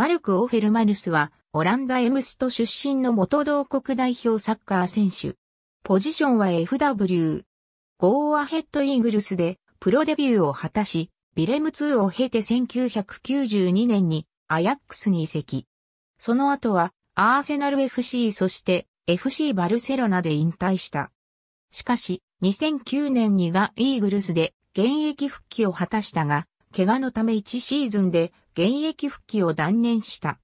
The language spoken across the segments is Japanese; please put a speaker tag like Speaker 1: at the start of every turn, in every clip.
Speaker 1: マルク・オフェルマヌスは、オランダ・エムスト出身の元同国代表サッカー選手。ポジションは FW。ゴーアヘッドイーグルスで、プロデビューを果たし、ビレム2を経て1992年に、アヤックスに移籍。その後は、アーセナル FC そして、FC バルセロナで引退した。しかし、2009年にがイーグルスで現役復帰を果たしたが、怪我のため1シーズンで現役復帰を断念した。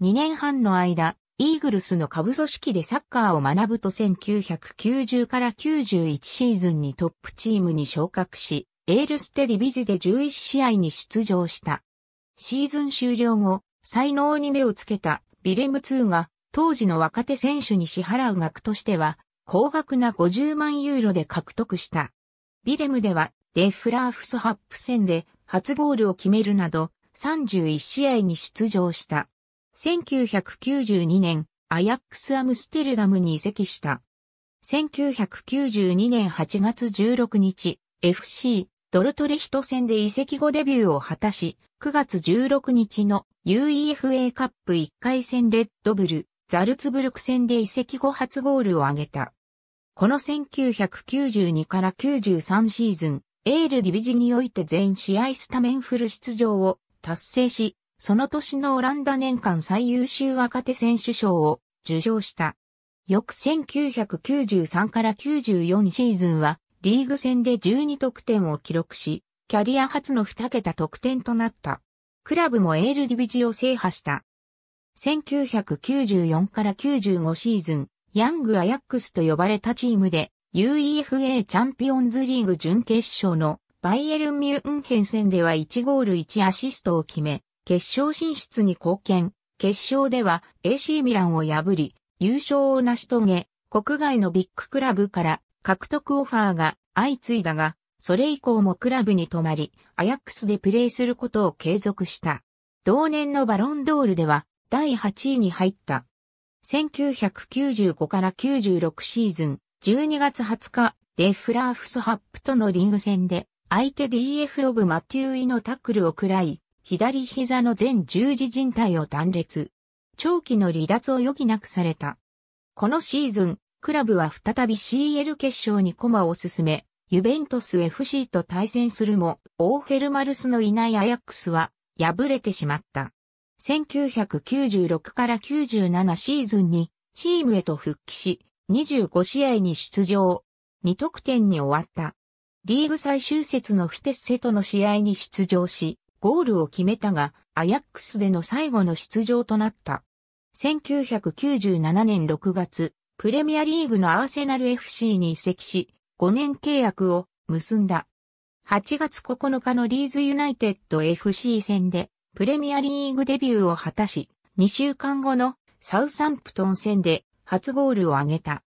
Speaker 1: 2年半の間、イーグルスの下部組織でサッカーを学ぶと1990から91シーズンにトップチームに昇格し、エールステディビジで11試合に出場した。シーズン終了後、才能に目をつけたビレム2が当時の若手選手に支払う額としては高額な50万ユーロで獲得した。ビレムではデフラーフスハップ戦で初ゴールを決めるなど31試合に出場した。1992年、アヤックス・アムステルダムに移籍した。1992年8月16日、FC、ドルトレヒト戦で移籍後デビューを果たし、9月16日の UEFA カップ1回戦レッドブル、ザルツブルク戦で移籍後初ゴールを挙げた。この1992から93シーズン、エールディビジにおいて全試合スタメンフル出場を達成し、その年のオランダ年間最優秀若手選手賞を受賞した。翌1993から94シーズンは、リーグ戦で12得点を記録し、キャリア初の2桁得点となった。クラブもエールディビジを制覇した。1994から95シーズン、ヤングアヤックスと呼ばれたチームで UEFA チャンピオンズリーグ準決勝のバイエルン・ミュンヘン戦では1ゴール1アシストを決め、決勝進出に貢献。決勝では AC ミランを破り、優勝を成し遂げ、国外のビッグクラブから獲得オファーが相次いだが、それ以降もクラブに泊まり、アヤックスでプレーすることを継続した。同年のバロンドールでは第8位に入った。1995から96シーズン12月20日、デフラーフスハップとのリーグ戦で相手 DF ロブ・マテュイのタックルを喰らい、左膝の全十字靭帯を断裂。長期の離脱を余儀なくされた。このシーズン、クラブは再び CL 決勝に駒を進め、ユベントス FC と対戦するも、オーフェルマルスのいないアヤックスは敗れてしまった。1996から97シーズンにチームへと復帰し、25試合に出場、2得点に終わった。リーグ最終節のフィテッセとの試合に出場し、ゴールを決めたが、アヤックスでの最後の出場となった。1997年6月、プレミアリーグのアーセナル FC に移籍し、5年契約を結んだ。8月9日のリーズユナイテッド FC 戦で、プレミアリーグデビューを果たし、2週間後のサウサンプトン戦で初ゴールを挙げた。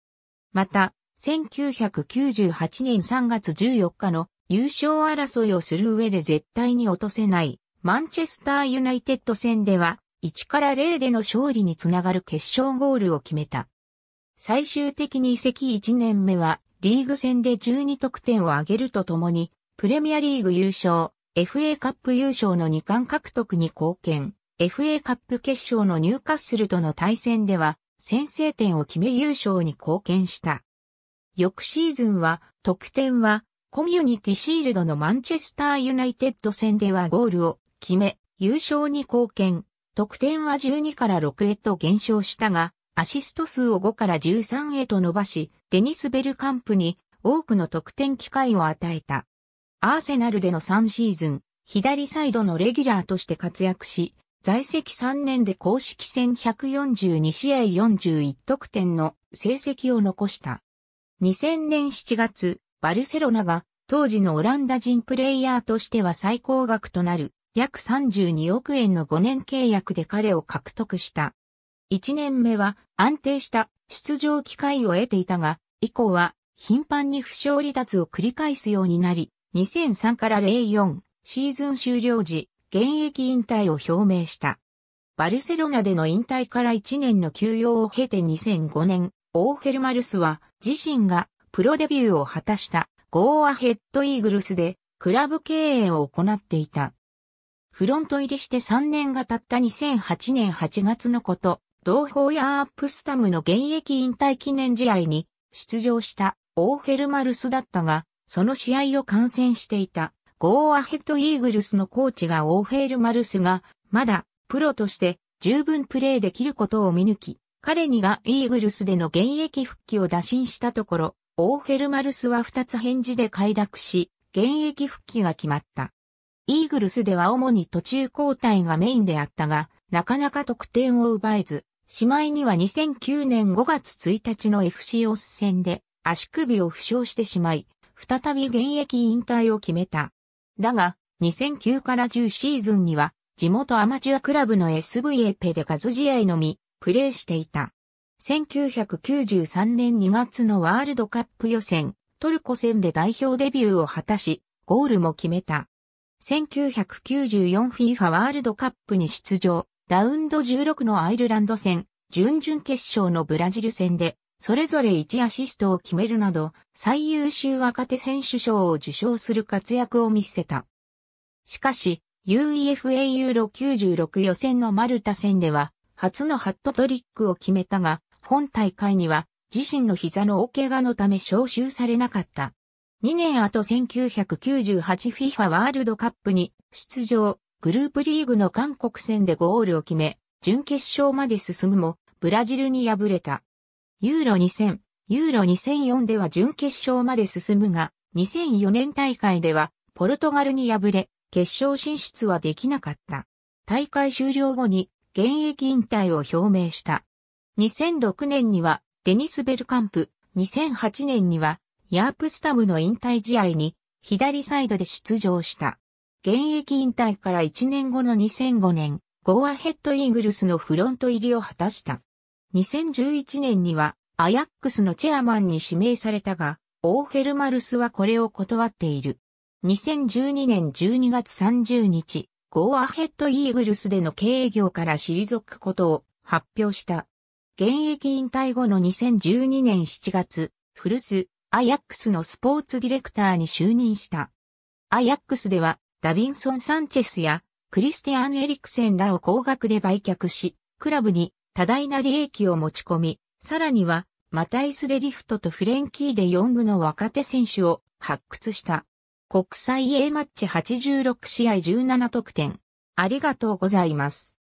Speaker 1: また、1998年3月14日の優勝争いをする上で絶対に落とせないマンチェスターユナイテッド戦では1から0での勝利につながる決勝ゴールを決めた。最終的に移籍1年目はリーグ戦で12得点を挙げるとともにプレミアリーグ優勝、FA カップ優勝の2冠獲得に貢献、FA カップ決勝のニューカッスルとの対戦では先制点を決め優勝に貢献した。翌シーズンは、得点は、コミュニティシールドのマンチェスターユナイテッド戦ではゴールを決め、優勝に貢献。得点は12から6へと減少したが、アシスト数を5から13へと伸ばし、デニス・ベルカンプに多くの得点機会を与えた。アーセナルでの3シーズン、左サイドのレギュラーとして活躍し、在籍3年で公式戦142試合41得点の成績を残した。2000年7月、バルセロナが当時のオランダ人プレイヤーとしては最高額となる約32億円の5年契約で彼を獲得した。1年目は安定した出場機会を得ていたが、以降は頻繁に負傷離脱を繰り返すようになり、2003から04シーズン終了時、現役引退を表明した。バルセロナでの引退から1年の休養を経て2005年、オーフェルマルスは自身がプロデビューを果たしたゴーアヘッドイーグルスでクラブ経営を行っていた。フロント入りして3年が経った2008年8月のこと、同胞やアップスタムの現役引退記念試合に出場したオーフェルマルスだったが、その試合を観戦していたゴーアヘッドイーグルスのコーチがオーフェルマルスがまだプロとして十分プレーできることを見抜き、彼にがイーグルスでの現役復帰を打診したところ、オーフェルマルスは2つ返事で快諾し、現役復帰が決まった。イーグルスでは主に途中交代がメインであったが、なかなか得点を奪えず、しまいには2009年5月1日の FC オス戦で足首を負傷してしまい、再び現役引退を決めた。だが、2009から10シーズンには、地元アマチュアクラブの SV a ペで数試合のみ、プレーしていた。1993年2月のワールドカップ予選、トルコ戦で代表デビューを果たし、ゴールも決めた。1994FIFA ワールドカップに出場、ラウンド16のアイルランド戦、準々決勝のブラジル戦で、それぞれ1アシストを決めるなど、最優秀若手選手賞を受賞する活躍を見せた。しかし、UEFA ユーロ96予選のマルタ戦では、初のハットトリックを決めたが、本大会には自身の膝の大怪我のため招集されなかった。2年後 1998FIFA ワールドカップに出場、グループリーグの韓国戦でゴールを決め、準決勝まで進むも、ブラジルに敗れた。ユーロ2000、ユーロ2004では準決勝まで進むが、2004年大会では、ポルトガルに敗れ、決勝進出はできなかった。大会終了後に、現役引退を表明した。2006年にはデニス・ベルカンプ、2008年にはヤープスタムの引退試合に左サイドで出場した。現役引退から1年後の2005年、ゴーアヘッドイーグルスのフロント入りを果たした。2011年にはアヤックスのチェアマンに指名されたが、オーフェルマルスはこれを断っている。2012年12月30日、ゴーアヘッドイーグルスでの経営業から退くことを発表した。現役引退後の2012年7月、古巣、アヤックスのスポーツディレクターに就任した。アヤックスでは、ダビンソン・サンチェスやクリスティアン・エリクセンらを高額で売却し、クラブに多大な利益を持ち込み、さらには、マタイス・デ・リフトとフレンキー・で4部の若手選手を発掘した。国際 A マッチ86試合17得点。ありがとうございます。